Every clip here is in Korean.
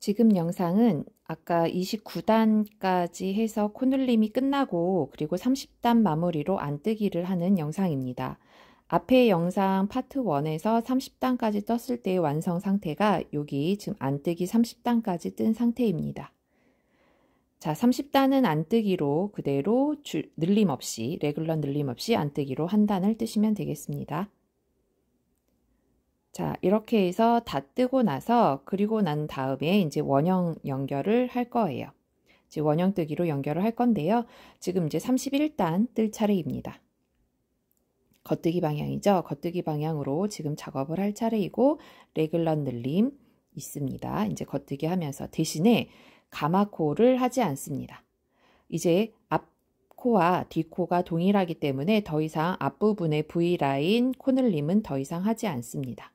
지금 영상은 아까 29단까지 해서 코눌림이 끝나고 그리고 30단 마무리로 안뜨기를 하는 영상입니다. 앞에 영상 파트 1에서 30단까지 떴을 때의 완성 상태가 여기 지금 안뜨기 30단까지 뜬 상태입니다. 자, 30단은 안뜨기로 그대로 줄, 늘림 없이, 레귤러 늘림 없이 안뜨기로 한 단을 뜨시면 되겠습니다. 자, 이렇게 해서 다 뜨고 나서 그리고 난 다음에 이제 원형 연결을 할 거예요. 이제 원형 뜨기로 연결을 할 건데요. 지금 이제 31단 뜰 차례입니다. 겉뜨기 방향이죠. 겉뜨기 방향으로 지금 작업을 할 차례이고 레귤러 늘림 있습니다. 이제 겉뜨기 하면서 대신에 가마코를 하지 않습니다. 이제 앞코와 뒤코가 동일하기 때문에 더 이상 앞부분의 V라인 코늘림은 더 이상 하지 않습니다.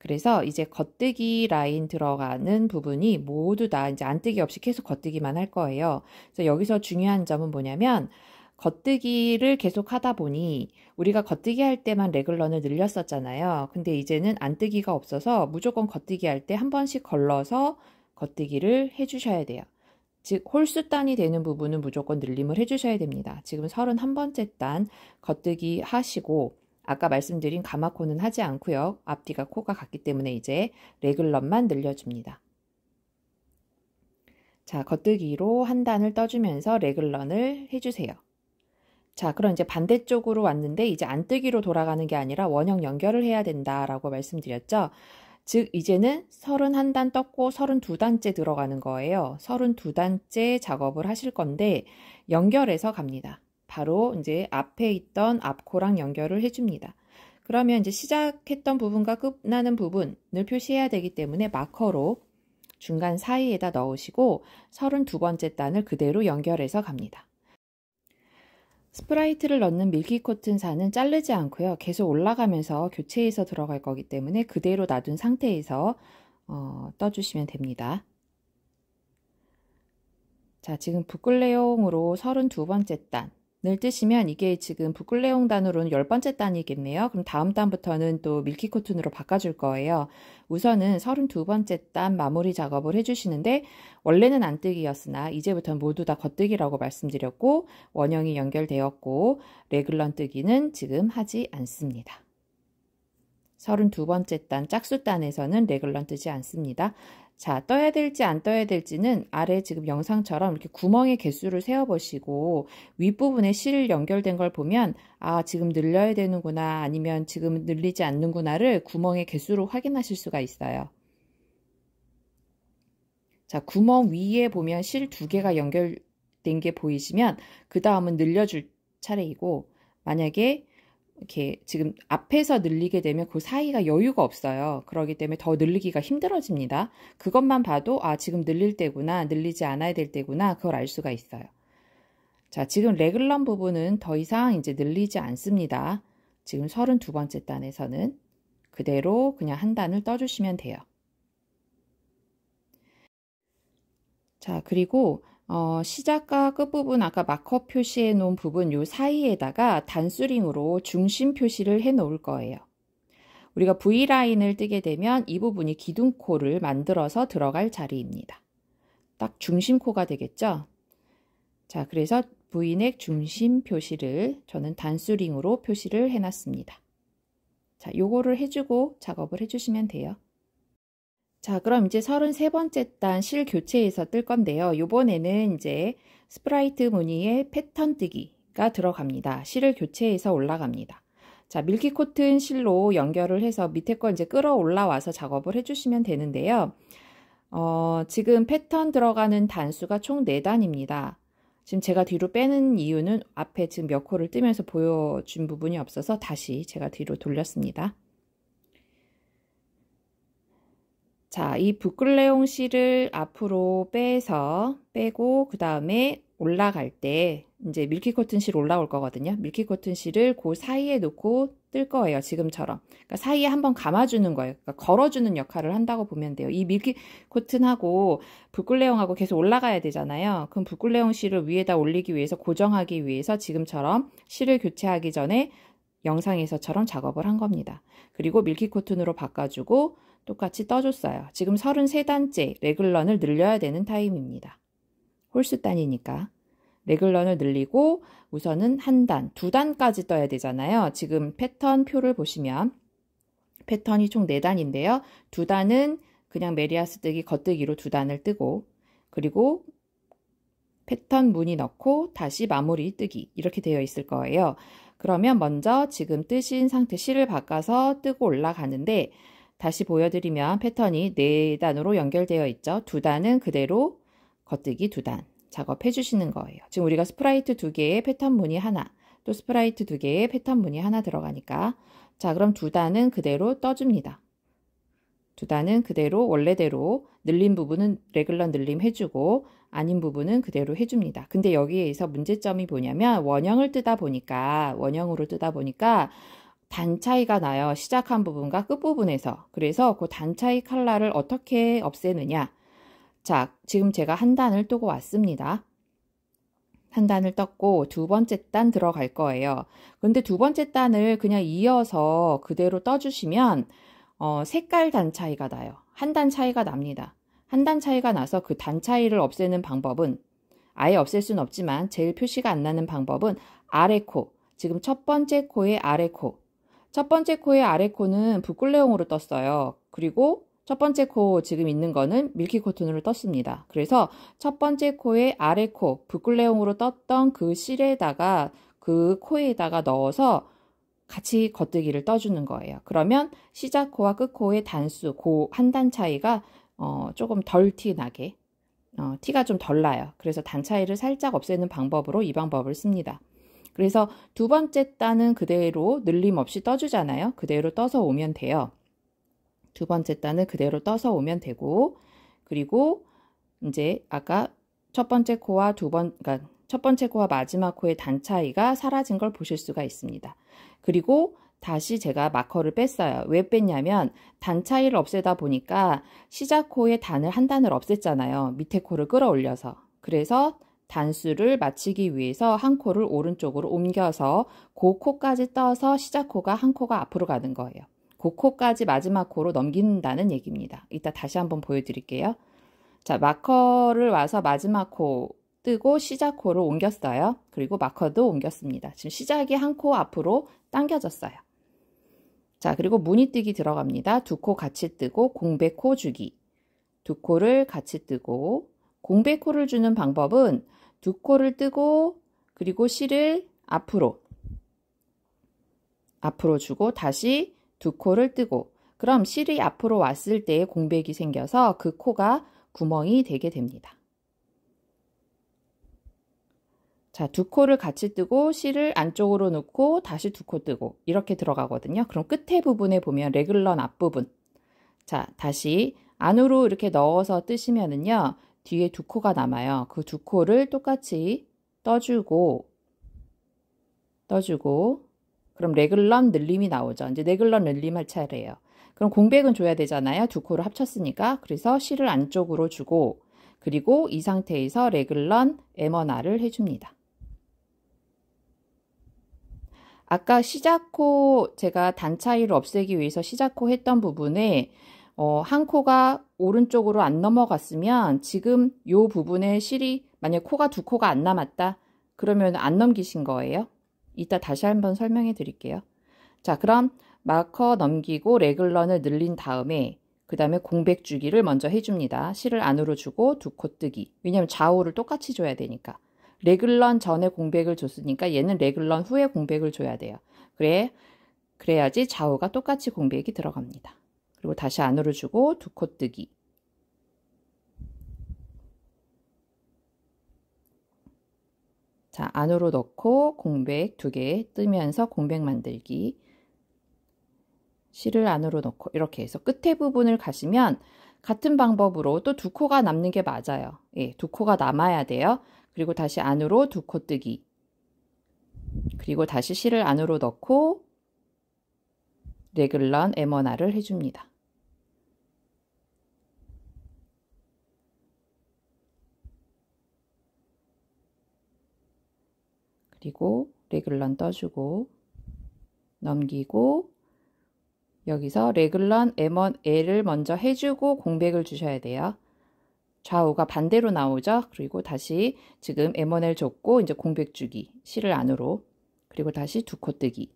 그래서 이제 겉뜨기 라인 들어가는 부분이 모두 다 이제 안뜨기 없이 계속 겉뜨기만 할 거예요. 그래서 여기서 중요한 점은 뭐냐면 겉뜨기를 계속 하다 보니 우리가 겉뜨기 할 때만 레글런을 늘렸었잖아요. 근데 이제는 안뜨기가 없어서 무조건 겉뜨기 할 때 한 번씩 걸러서 겉뜨기를 해주셔야 돼요. 즉 홀수 단이 되는 부분은 무조건 늘림을 해주셔야 됩니다. 지금 31번째 단 겉뜨기 하시고 아까 말씀드린 가마코는 하지 않고요. 앞뒤가 코가 같기 때문에 이제 레글럼만 늘려줍니다. 자, 겉뜨기로 한 단을 떠주면서 레글런을 해주세요. 자, 그럼 이제 반대쪽으로 왔는데 이제 안뜨기로 돌아가는 게 아니라 원형 연결을 해야 된다라고 말씀드렸죠. 즉 이제는 31단 떴고 32단째 들어가는 거예요. 32단째 작업을 하실 건데 연결해서 갑니다. 바로 이제 앞에 있던 앞코랑 연결을 해줍니다. 그러면 이제 시작했던 부분과 끝나는 부분을 표시해야 되기 때문에 마커로 중간 사이에다 넣으시고 32번째 단을 그대로 연결해서 갑니다. 스프라이트를 넣는 밀키코튼 산은 자르지 않고요. 계속 올라가면서 교체해서 들어갈 거기 때문에 그대로 놔둔 상태에서 어, 떠주시면 됩니다. 자, 지금 부글레용으로 32번째 단늘 뜨시면 이게 지금 부클레옹 단으로는 열 번째 단이겠네요. 그럼 다음 단부터는 또 밀키 코튼으로 바꿔줄 거예요. 우선은 32번째 단 마무리 작업을 해주시는데 원래는 안뜨기였으나 이제부터 모두 다 겉뜨기라고 말씀드렸고 원형이 연결되었고 레글런 뜨기는 지금 하지 않습니다. 32번째 단 짝수 단에서는 레글런 뜨지 않습니다. 자, 떠야 될지 안 떠야 될지는 아래 지금 영상처럼 이렇게 구멍의 개수를 세어보시고 윗부분에 실을 연결된 걸 보면 아, 지금 늘려야 되는구나 아니면 지금 늘리지 않는구나를 구멍의 개수로 확인하실 수가 있어요. 자, 구멍 위에 보면 실 두 개가 연결된 게 보이시면 그 다음은 늘려줄 차례이고 만약에 이렇게 지금 앞에서 늘리게 되면 그 사이가 여유가 없어요. 그러기 때문에 더 늘리기가 힘들어집니다. 그것만 봐도 아 지금 늘릴 때구나 늘리지 않아야 될 때구나 그걸 알 수가 있어요. 자 지금 레글런 부분은 더 이상 이제 늘리지 않습니다. 지금 32번째 단에서는 그대로 그냥 한 단을 떠주시면 돼요. 자 그리고 어, 시작과 끝부분 아까 마커 표시해 놓은 부분 요 사이에다가 단수링으로 중심 표시를 해 놓을 거예요. 우리가 V라인을 뜨게 되면 이 부분이 기둥코를 만들어서 들어갈 자리입니다. 딱 중심코가 되겠죠? 자, 그래서 V넥 중심 표시를 저는 단수링으로 표시를 해놨습니다. 자, 요거를 해주고 작업을 해주시면 돼요. 자, 그럼 이제 33번째 단 실교체에서 뜰 건데요. 요번에는 이제 스프라이트 무늬의 패턴 뜨기가 들어갑니다. 실을 교체해서 올라갑니다. 자, 밀키 코튼 실로 연결을 해서 밑에 거 이제 끌어 올라와서 작업을 해주시면 되는데요. 어, 지금 패턴 들어가는 단수가 총 4단입니다. 지금 제가 뒤로 빼는 이유는 앞에 지금 몇 코를 뜨면서 보여준 부분이 없어서 다시 제가 뒤로 돌렸습니다. 자, 이 부클레용 실을 앞으로 빼서 빼고 그 다음에 올라갈 때 이제 밀키코튼 실 올라올 거거든요. 밀키코튼 실을 그 사이에 놓고 뜰 거예요. 지금처럼. 그러니까 사이에 한번 감아주는 거예요. 그러니까 걸어주는 역할을 한다고 보면 돼요. 이 밀키코튼하고 부클레용하고 계속 올라가야 되잖아요. 그럼 부클레용 실을 위에다 올리기 위해서 고정하기 위해서 지금처럼 실을 교체하기 전에 영상에서처럼 작업을 한 겁니다. 그리고 밀키코튼으로 바꿔주고 똑같이 떠줬어요. 지금 33단째 레글런을 늘려야 되는 타임입니다. 홀수단이니까. 레글런을 늘리고 우선은 한 단, 두 단까지 떠야 되잖아요. 지금 패턴 표를 보시면 패턴이 총 4단인데요. 두 단은 그냥 메리아스 뜨기 겉뜨기로 두 단을 뜨고 그리고 패턴 무늬 넣고 다시 마무리 뜨기 이렇게 되어 있을 거예요. 그러면 먼저 지금 뜨신 상태 실을 바꿔서 뜨고 올라가는데 다시 보여드리면 패턴이 4단으로 연결되어 있죠. 2단은 그대로 겉뜨기 2단 작업해 주시는 거예요. 지금 우리가 스프라이트 2개에 패턴 무늬 하나, 또 스프라이트 2개에 패턴 무늬 하나 들어가니까 자 그럼 2단은 그대로 떠줍니다. 2단은 그대로 원래대로 늘린 부분은 레귤러 늘림 해주고 아닌 부분은 그대로 해줍니다. 근데 여기에서 문제점이 뭐냐면 원형을 뜨다 보니까 원형으로 뜨다 보니까 단 차이가 나요. 시작한 부분과 끝부분에서. 그래서 그 단 차이 칼라를 어떻게 없애느냐. 자, 지금 제가 한 단을 뜨고 왔습니다. 한 단을 떴고 두 번째 단 들어갈 거예요. 근데 두 번째 단을 그냥 이어서 그대로 떠주시면 어, 색깔 단 차이가 나요. 한 단 차이가 납니다. 한 단 차이가 나서 그 단 차이를 없애는 방법은 아예 없앨 순 없지만 제일 표시가 안 나는 방법은 아래 코, 지금 첫 번째 코의 아래 코, 첫 번째 코의 아래 코는 부꿀레용으로 떴어요. 그리고 첫 번째 코 지금 있는 거는 밀키 코튼으로 떴습니다. 그래서 첫 번째 코의 아래 코, 부꿀레용으로 떴던 그 실에다가 그 코에다가 넣어서 같이 겉뜨기를 떠주는 거예요. 그러면 시작 코와 끝 코의 단수, 고한 단 차이가 어, 조금 덜 티 나게 어, 티가 좀 덜 나요. 그래서 단 차이를 살짝 없애는 방법으로 이 방법을 씁니다. 그래서 두 번째 단은 그대로 늘림 없이 떠주잖아요. 그대로 떠서 오면 돼요. 두 번째 단은 그대로 떠서 오면 되고 그리고 이제 아까 첫 번째 코와 두 번, 그러니까 첫 번째 코와 마지막 코의 단 차이가 사라진 걸 보실 수가 있습니다. 그리고 다시 제가 마커를 뺐어요. 왜 뺐냐면 단 차이를 없애다 보니까 시작 코의 단을 한 단을 없앴잖아요. 밑에 코를 끌어올려서. 그래서 단수를 마치기 위해서 한 코를 오른쪽으로 옮겨서 고코까지 떠서 시작 코가 한 코가 앞으로 가는 거예요. 고코까지 마지막 코로 넘긴다는 얘기입니다. 이따 다시 한번 보여드릴게요. 자, 마커를 와서 마지막 코 뜨고 시작 코를 옮겼어요. 그리고 마커도 옮겼습니다. 지금 시작이 한 코 앞으로 당겨졌어요. 자, 그리고 무늬 뜨기 들어갑니다. 두 코 같이 뜨고 공백 코 주기. 두 코를 같이 뜨고 공백 코를 주는 방법은 두 코를 뜨고 그리고 실을 앞으로 앞으로 주고 다시 두 코를 뜨고 그럼 실이 앞으로 왔을 때 공백이 생겨서 그 코가 구멍이 되게 됩니다. 자, 두 코를 같이 뜨고 실을 안쪽으로 놓고 다시 두 코 뜨고 이렇게 들어가거든요. 그럼 끝에 부분에 보면 레글런 앞부분 자, 다시 안으로 이렇게 넣어서 뜨시면은요. 뒤에 두 코가 남아요. 그 두 코를 똑같이 떠주고 떠주고 그럼 레글런 늘림이 나오죠. 이제 레글런 늘림 할 차례예요. 그럼 공백은 줘야 되잖아요. 두 코를 합쳤으니까. 그래서 C를 안쪽으로 주고 그리고 이 상태에서 레글런 M1R을 해줍니다. 아까 시작코 제가 단차이를 없애기 위해서 시작코 했던 부분에 어, 한 코가 오른쪽으로 안 넘어갔으면 지금 요 부분에 실이 만약 코가 두 코가 안 남았다. 그러면 안 넘기신 거예요. 이따 다시 한번 설명해 드릴게요. 자, 그럼 마커 넘기고 레글런을 늘린 다음에 그 다음에 공백 주기를 먼저 해줍니다. 실을 안으로 주고 두 코 뜨기. 왜냐면 좌우를 똑같이 줘야 되니까. 레글런 전에 공백을 줬으니까 얘는 레글런 후에 공백을 줘야 돼요. 그래, 그래야지 좌우가 똑같이 공백이 들어갑니다. 그리고 다시 안으로 주고 두 코 뜨기. 자, 안으로 넣고 공백 두 개 뜨면서 공백 만들기. 실을 안으로 넣고 이렇게 해서 끝에 부분을 가시면 같은 방법으로 또 두 코가 남는 게 맞아요. 예, 두 코가 남아야 돼요. 그리고 다시 안으로 두 코 뜨기. 그리고 다시 실을 안으로 넣고 레글런 에머나를 해줍니다. 그리고 레글란 떠주고 넘기고 여기서 레글란 M1, L을 먼저 해주고 공백을 주셔야 돼요. 좌우가 반대로 나오죠. 그리고 다시 지금 M1L 줬고 이제 공백 주기, 실을 안으로 그리고 다시 두 코 뜨기.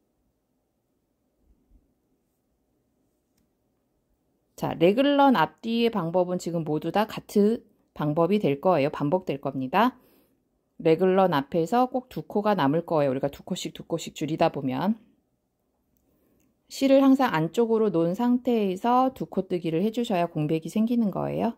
자, 레글런 앞뒤의 방법은 지금 모두 다 같은 방법이 될 거예요. 반복될 겁니다. 레글런 앞에서 꼭 두 코가 남을 거예요. 우리가 두 코씩 두 코씩 줄이다 보면 실을 항상 안쪽으로 놓은 상태에서 두 코 뜨기를 해주셔야 공백이 생기는 거예요.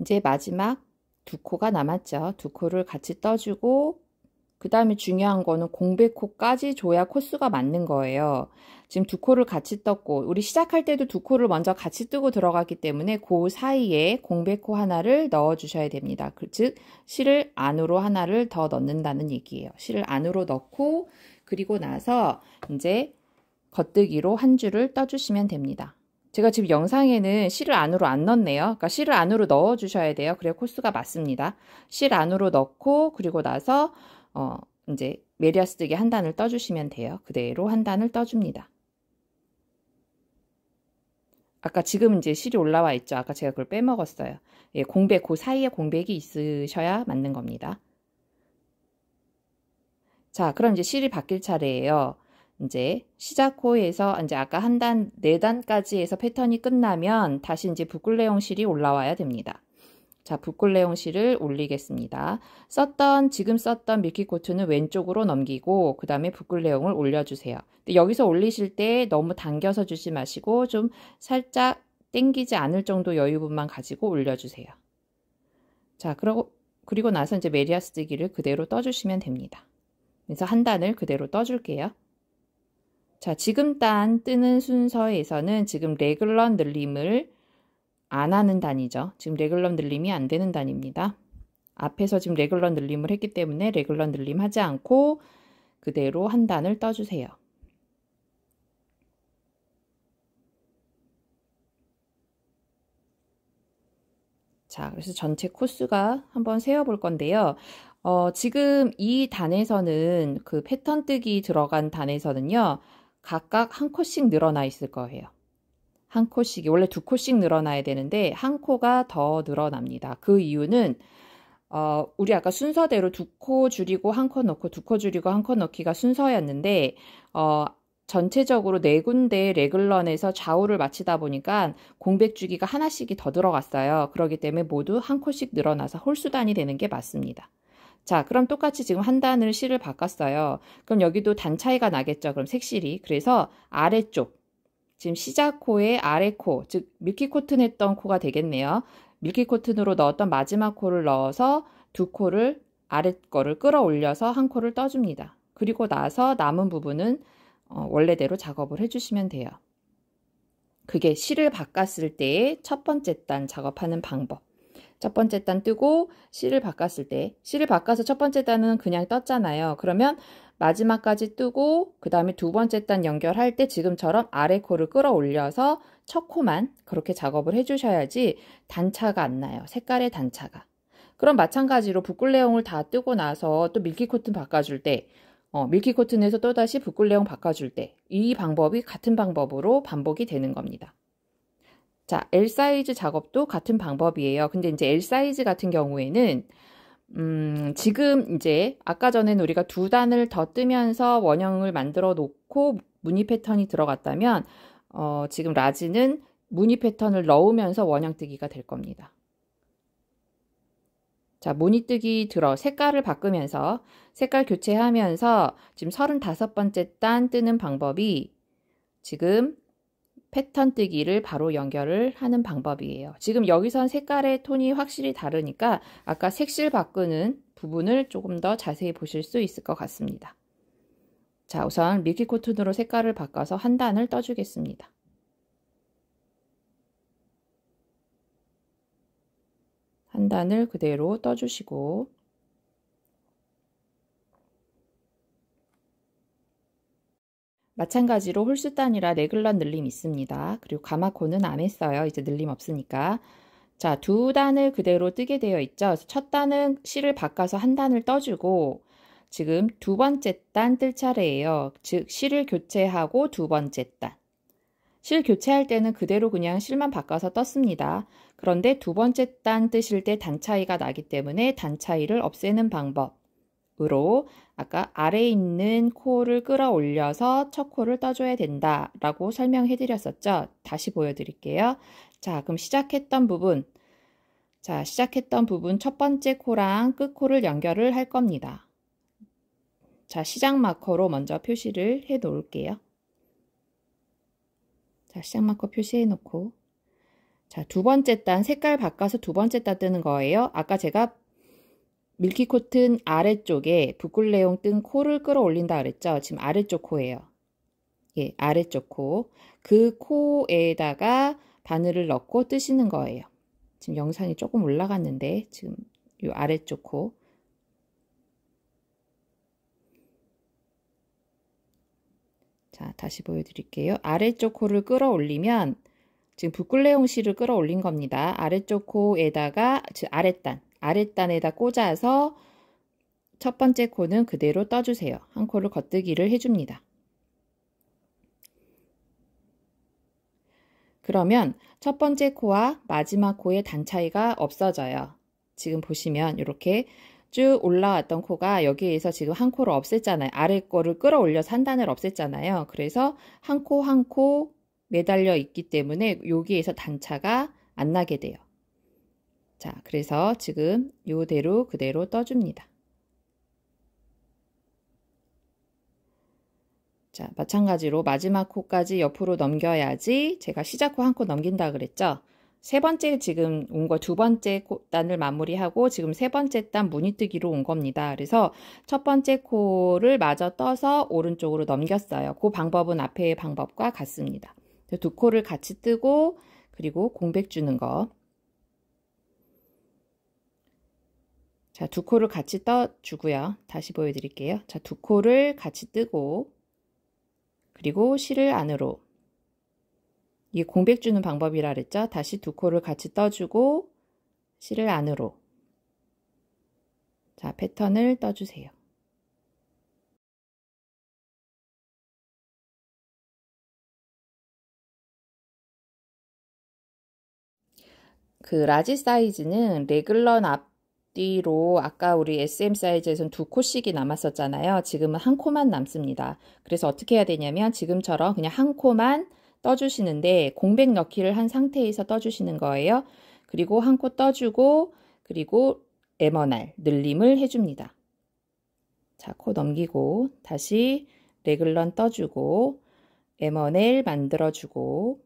이제 마지막 두 코가 남았죠. 두 코를 같이 떠주고 그 다음에 중요한 거는 공백코까지 줘야 코수가 맞는 거예요. 지금 두 코를 같이 떴고 우리 시작할 때도 두 코를 먼저 같이 뜨고 들어갔기 때문에 그 사이에 공백코 하나를 넣어 주셔야 됩니다. 그 즉 실을 안으로 하나를 더 넣는다는 얘기예요. 실을 안으로 넣고 그리고 나서 이제 겉뜨기로 한 줄을 떠주시면 됩니다. 제가 지금 영상에는 실을 안으로 안 넣었네요. 그러니까 실을 안으로 넣어 주셔야 돼요. 그래야 코스가 맞습니다. 실 안으로 넣고 그리고 나서 어 이제 메리아스뜨기 한 단을 떠주시면 돼요. 그대로 한 단을 떠줍니다. 아까 지금 이제 실이 올라와 있죠. 아까 제가 그걸 빼먹었어요. 예, 공백, 그 사이에 공백이 있으셔야 맞는 겁니다. 자, 그럼 이제 실이 바뀔 차례예요. 이제 시작 호에서 이제 아까 한 단, 네 단까지 해서 패턴이 끝나면 다시 이제 부끌레용 실이 올라와야 됩니다. 자, 부끌레용 실을 올리겠습니다. 썼던, 지금 썼던 밀키코트는 왼쪽으로 넘기고, 그 다음에 부끌레용을 올려주세요. 여기서 올리실 때 너무 당겨서 주지 마시고, 좀 살짝 땡기지 않을 정도 여유분만 가지고 올려주세요. 자, 그러고, 그리고 나서 이제 메리아 스뜨기를 그대로 떠주시면 됩니다. 그래서 한 단을 그대로 떠줄게요. 자, 지금 단 뜨는 순서에서는 지금 레글러 늘림을 안 하는 단이죠. 지금 레글러 늘림이 안 되는 단입니다. 앞에서 지금 레글러 늘림을 했기 때문에 레글러 늘림 하지 않고 그대로 한 단을 떠주세요. 자, 그래서 전체 코스가 한번 세어볼 건데요. 어, 지금 이 단에서는 그 패턴 뜨기 들어간 단에서는요. 각각 한 코씩 늘어나 있을 거예요. 한 코씩이 원래 두 코씩 늘어나야 되는데 한 코가 더 늘어납니다. 그 이유는 어, 우리 아까 순서대로 두 코 줄이고 한 코 넣고 두 코 줄이고 한 코 넣기가 순서였는데 어, 전체적으로 네 군데 레글런에서 좌우를 마치다 보니까 공백 주기가 하나씩이 더 들어갔어요. 그러기 때문에 모두 한 코씩 늘어나서 홀수단이 되는 게 맞습니다. 자, 그럼 똑같이 지금 한 단을 실을 바꿨어요. 그럼 여기도 단 차이가 나겠죠. 그럼 색실이. 그래서 아래쪽. 지금 시작 코의 아래 코, 즉 밀키 코튼 했던 코가 되겠네요. 밀키 코튼으로 넣었던 마지막 코를 넣어서 두 코를 아래 거를 끌어올려서 한 코를 떠줍니다. 그리고 나서 남은 부분은 어, 원래대로 작업을 해주시면 돼요. 그게 실을 바꿨을 때의 첫 번째 단 작업하는 방법. 첫 번째 단 뜨고 C를 바꿨을 때 C를 바꿔서 첫 번째 단은 그냥 떴잖아요. 그러면 마지막까지 뜨고 그 다음에 두 번째 단 연결할 때 지금처럼 아래 코를 끌어올려서 첫 코만 그렇게 작업을 해주셔야지 단차가 안 나요. 색깔의 단차가. 그럼 마찬가지로 북글레용을 다 뜨고 나서 또 밀키코튼 바꿔줄 때 어, 밀키코튼에서 또다시 북글레용 바꿔줄 때 이 방법이 같은 방법으로 반복이 되는 겁니다. 자, L 사이즈 작업도 같은 방법이에요. 근데 이제 L 사이즈 같은 경우에는 음, 지금 이제 아까 전엔 우리가 두 단을 더 뜨면서 원형을 만들어 놓고 무늬 패턴이 들어갔다면 어, 지금 라지는 무늬 패턴을 넣으면서 원형 뜨기가 될 겁니다. 자, 무늬뜨기 들어 색깔을 바꾸면서 색깔 교체하면서 지금 35번째 단 뜨는 방법이 지금 패턴 뜨기를 바로 연결을 하는 방법이에요. 지금 여기선 색깔의 톤이 확실히 다르니까 아까 색실 바꾸는 부분을 조금 더 자세히 보실 수 있을 것 같습니다. 자 우선 밀키 코튼으로 색깔을 바꿔서 한 단을 떠주겠습니다. 한 단을 그대로 떠주시고 마찬가지로 홀수단이라 레글런 늘림 있습니다. 그리고 가마코는 안 했어요. 이제 늘림 없으니까. 자, 두 단을 그대로 뜨게 되어 있죠. 첫 단은 실을 바꿔서 한 단을 떠주고 지금 두 번째 단 뜰 차례예요. 즉 실을 교체하고 두 번째 단. 실 교체할 때는 그대로 그냥 실만 바꿔서 떴습니다. 그런데 두 번째 단 뜨실 때 단 차이가 나기 때문에 단 차이를 없애는 방법으로 아까 아래에 있는 코를 끌어올려서 첫 코를 떠줘야 된다라고 설명해 드렸었죠. 다시 보여드릴게요. 자, 그럼 시작했던 부분. 자, 시작했던 부분 첫 번째 코랑 끝코를 연결을 할 겁니다. 자, 시작 마커로 먼저 표시를 해 놓을게요. 자, 시작 마커 표시해 놓고 자, 두 번째 단 색깔 바꿔서 두 번째 단 뜨는 거예요. 아까 제가 밀키코튼 아래쪽에 부꿀레용 뜬 코를 끌어올린다 그랬죠? 지금 아래쪽 코예요. 예, 아래쪽 코. 그 코에다가 바늘을 넣고 뜨시는 거예요. 지금 영상이 조금 올라갔는데 지금 이 아래쪽 코. 자, 다시 보여드릴게요. 아래쪽 코를 끌어올리면 지금 부꿀레용 실을 끌어올린 겁니다. 아래쪽 코에다가 즉 아랫단 아랫단에다 꽂아서 첫 번째 코는 그대로 떠주세요. 한 코를 겉뜨기를 해줍니다. 그러면 첫 번째 코와 마지막 코의 단 차이가 없어져요. 지금 보시면 이렇게 쭉 올라왔던 코가 여기에서 지금 한 코를 없앴잖아요. 아래 거를 끌어올려서 한 단을 없앴잖아요. 그래서 한코 한코 한 코 매달려 있기 때문에 여기에서 단차가 안 나게 돼요. 자, 그래서 지금 이대로 그대로 떠줍니다. 자, 마찬가지로 마지막 코까지 옆으로 넘겨야지 제가 시작 코 한 코 넘긴다 그랬죠? 세 번째 지금 온 거 두 번째 코 단을 마무리하고 지금 세 번째 단 무늬뜨기로 온 겁니다. 그래서 첫 번째 코를 마저 떠서 오른쪽으로 넘겼어요. 그 방법은 앞에 방법과 같습니다. 두 코를 같이 뜨고 그리고 공백 주는 거. 자, 두 코를 같이 떠주고요. 다시 보여드릴게요. 자, 두 코를 같이 뜨고 그리고 실을 안으로 이게 공백 주는 방법이라 그랬죠? 다시 두 코를 같이 떠주고 실을 안으로 자, 패턴을 떠주세요. 그 라지 사이즈는 레글런 앞 앞뒤로 아까 우리 SM 사이즈에서는 두 코씩이 남았었잖아요. 지금은 한 코만 남습니다. 그래서 어떻게 해야 되냐면 지금처럼 그냥 한 코만 떠주시는데 공백 넣기를 한 상태에서 떠주시는 거예요. 그리고 한 코 떠주고 그리고 에머날 늘림을 해줍니다. 자, 코 넘기고 다시 레글런 떠주고 에머넬 만들어주고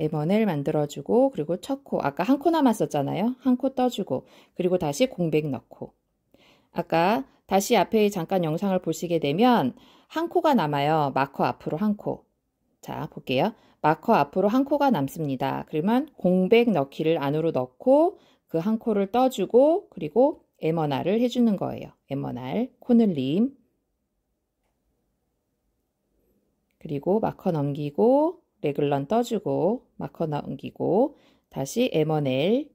M1을 만들어주고 그리고 첫 코 아까 한 코 남았었잖아요. 한 코 떠주고 그리고 다시 공백 넣고 아까 다시 앞에 잠깐 영상을 보시게 되면 한 코가 남아요. 마커 앞으로 한 코. 자 볼게요. 마커 앞으로 한 코가 남습니다. 그러면 공백 넣기를 안으로 넣고 그 한 코를 떠주고 그리고 M1R을 해주는 거예요. M1R 코늘림 그리고 마커 넘기고 레글런 떠주고 마커 나옮기고 다시 M1L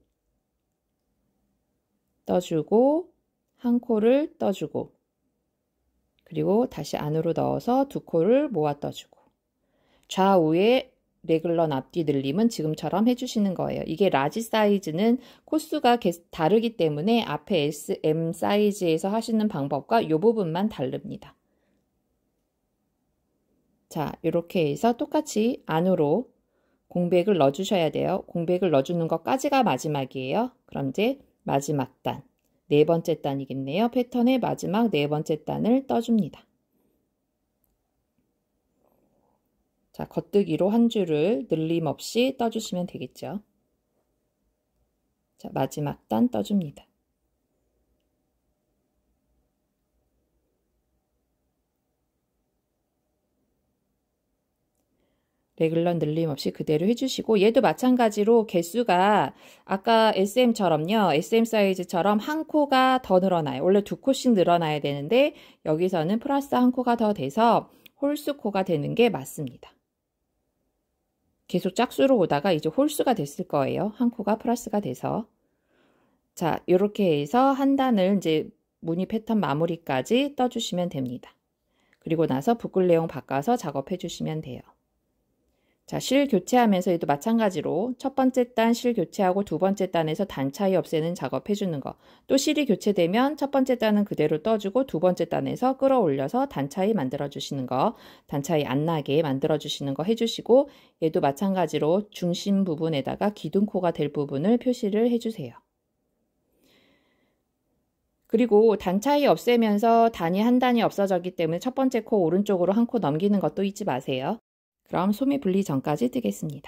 떠주고 한 코를 떠주고 그리고 다시 안으로 넣어서 두 코를 모아 떠주고 좌우에 레글런 앞뒤 늘림은 지금처럼 해주시는 거예요. 이게 라지 사이즈는 코수가 다르기 때문에 앞에 SM 사이즈에서 하시는 방법과 이 부분만 다릅니다. 자, 이렇게 해서 똑같이 안으로 공백을 넣어주셔야 돼요. 공백을 넣어주는 것까지가 마지막이에요. 그럼 이제 마지막 단, 네 번째 단이겠네요. 패턴의 마지막 네 번째 단을 떠줍니다. 자, 겉뜨기로 한 줄을 늘림 없이 떠주시면 되겠죠. 자, 마지막 단 떠줍니다. 레귤런 늘림 없이 그대로 해주시고 얘도 마찬가지로 개수가 아까 SM처럼요. SM 사이즈처럼 한 코가 더 늘어나요. 원래 두 코씩 늘어나야 되는데 여기서는 플러스 한 코가 더 돼서 홀수 코가 되는 게 맞습니다. 계속 짝수로 오다가 이제 홀수가 됐을 거예요. 한 코가 플러스가 돼서. 자, 이렇게 해서 한 단을 이제 무늬 패턴 마무리까지 떠주시면 됩니다. 그리고 나서 부글 내용 바꿔서 작업해 주시면 돼요. 자, 실 교체하면서도 마찬가지로 첫 번째 단 실 교체하고 두 번째 단에서 단 차이 없애는 작업 해주는 거. 또 실이 교체되면 첫 번째 단은 그대로 떠주고 두 번째 단에서 끌어올려서 단 차이 만들어주시는 거. 단 차이 안 나게 만들어주시는 거 해주시고 얘도 마찬가지로 중심 부분에다가 기둥코가 될 부분을 표시를 해주세요. 그리고 단 차이 없애면서 단이 한 단이 없어졌기 때문에 첫 번째 코 오른쪽으로 한 코 넘기는 것도 잊지 마세요. 그럼 소매 분리 전까지 뜨겠습니다.